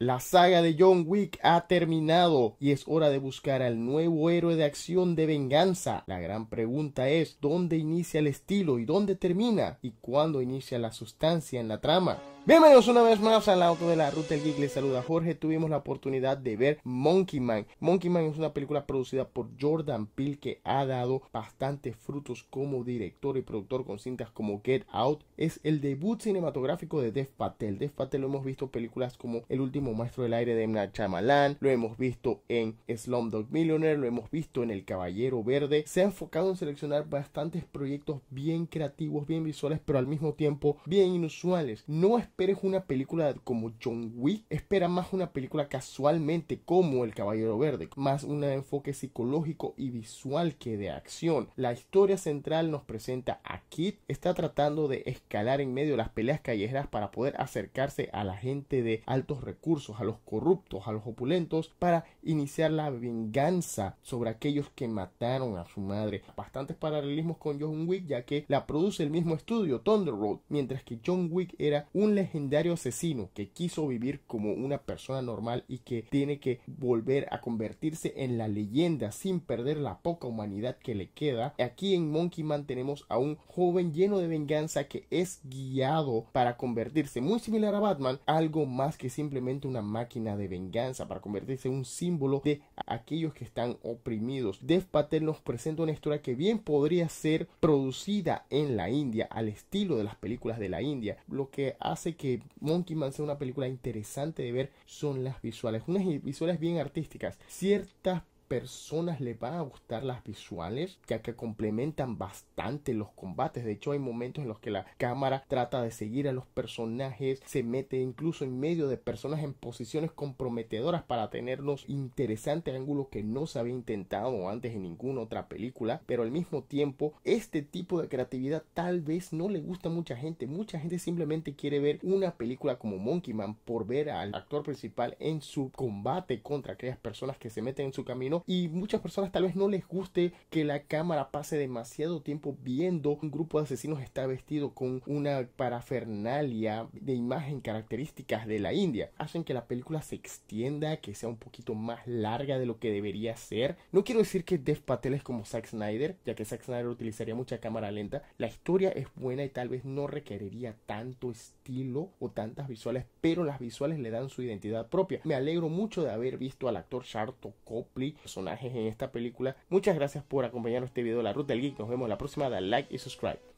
La saga de John Wick ha terminado y es hora de buscar al nuevo héroe de acción de venganza. La gran pregunta es dónde inicia el estilo y dónde termina y cuándo inicia la sustancia en la trama. Bienvenidos una vez más al auto de la Ruta del Geek. Les saluda Jorge. Tuvimos la oportunidad de ver Monkey Man. Monkey Man es una película producida por Jordan Peele que ha dado bastantes frutos como director y productor con cintas como Get Out. Es el debut cinematográfico de Dev Patel. Dev Patel lo hemos visto películas como El último como Maestro del Aire de Emna Chamalan, lo hemos visto en Slumdog Millionaire, lo hemos visto en El Caballero Verde. Se ha enfocado en seleccionar bastantes proyectos bien creativos, bien visuales, pero al mismo tiempo bien inusuales. No esperes una película como John Wick, espera más una película casualmente como El Caballero Verde, más un enfoque psicológico y visual que de acción. La historia central nos presenta a Kit, está tratando de escalar en medio de las peleas callejeras para poder acercarse a la gente de altos recursos a los corruptos, a los opulentos, para iniciar la venganza sobre aquellos que mataron a su madre. Bastantes paralelismos con John Wick, ya que la produce el mismo estudio, Thunder Road, mientras que John Wick era un legendario asesino que quiso vivir como una persona normal y que tiene que volver a convertirse en la leyenda sin perder la poca humanidad que le queda. Aquí en Monkey Man tenemos a un joven lleno de venganza que es guiado para convertirse, muy similar a Batman, algo más que simplemente una máquina de venganza, para convertirse en un símbolo de aquellos que están oprimidos. Dev Patel nos presenta una historia que bien podría ser producida en la India, al estilo de las películas de la India. Lo que hace que Monkey Man sea una película interesante de ver son las visuales, unas visuales bien artísticas. Ciertas personas le van a gustar las visuales, ya que complementan bastante los combates. De hecho, hay momentos en los que la cámara trata de seguir a los personajes, se mete incluso en medio de personas en posiciones comprometedoras para tenernos interesante ángulo que no se había intentado antes en ninguna otra película, pero al mismo tiempo, este tipo de creatividad tal vez no le gusta a mucha gente. Mucha gente simplemente quiere ver una película como Monkey Man por ver al actor principal en su combate contra aquellas personas que se meten en su camino y muchas personas tal vez no les guste que la cámara pase demasiado tiempo viendo un grupo de asesinos está vestido con una parafernalia de imagen características de la India. Hacen que la película se extienda, que sea un poquito más larga de lo que debería ser. No quiero decir que Dev Patel es como Zack Snyder, ya que Zack Snyder utilizaría mucha cámara lenta. La historia es buena y tal vez no requeriría tanto estilo o tantas visuales, pero las visuales le dan su identidad propia. Me alegro mucho de haber visto al actor Sharto Copley personajes en esta película. Muchas gracias por acompañarnos este video de la Ruta del Geek. Nos vemos la próxima. Dale like y subscribe.